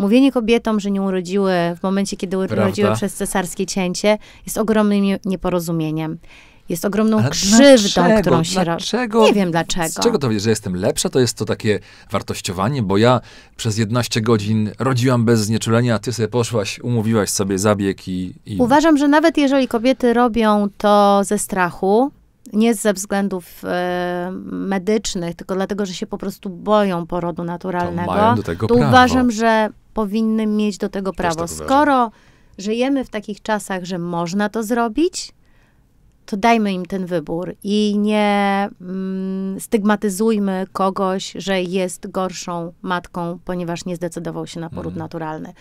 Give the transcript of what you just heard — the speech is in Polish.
Mówienie kobietom, że nie urodziły w momencie, kiedy Prawda. urodziły przez cesarskie cięcie, jest ogromnym nieporozumieniem. Jest ogromną Ale krzywdą, dlaczego? którą się robi. Nie wiem dlaczego. Z czego to wiesz, że jestem lepsza? To jest to takie wartościowanie, bo ja przez 11 godzin rodziłam bez znieczulenia, a ty sobie poszłaś, umówiłaś sobie zabieg i, i... Uważam, że nawet jeżeli kobiety robią to ze strachu, nie ze względów e, medycznych, tylko dlatego, że się po prostu boją porodu naturalnego, to, to uważam, że powinny mieć do tego tak prawo. Tak Skoro żyjemy w takich czasach, że można to zrobić, to dajmy im ten wybór i nie mm, stygmatyzujmy kogoś, że jest gorszą matką, ponieważ nie zdecydował się na poród mm. naturalny.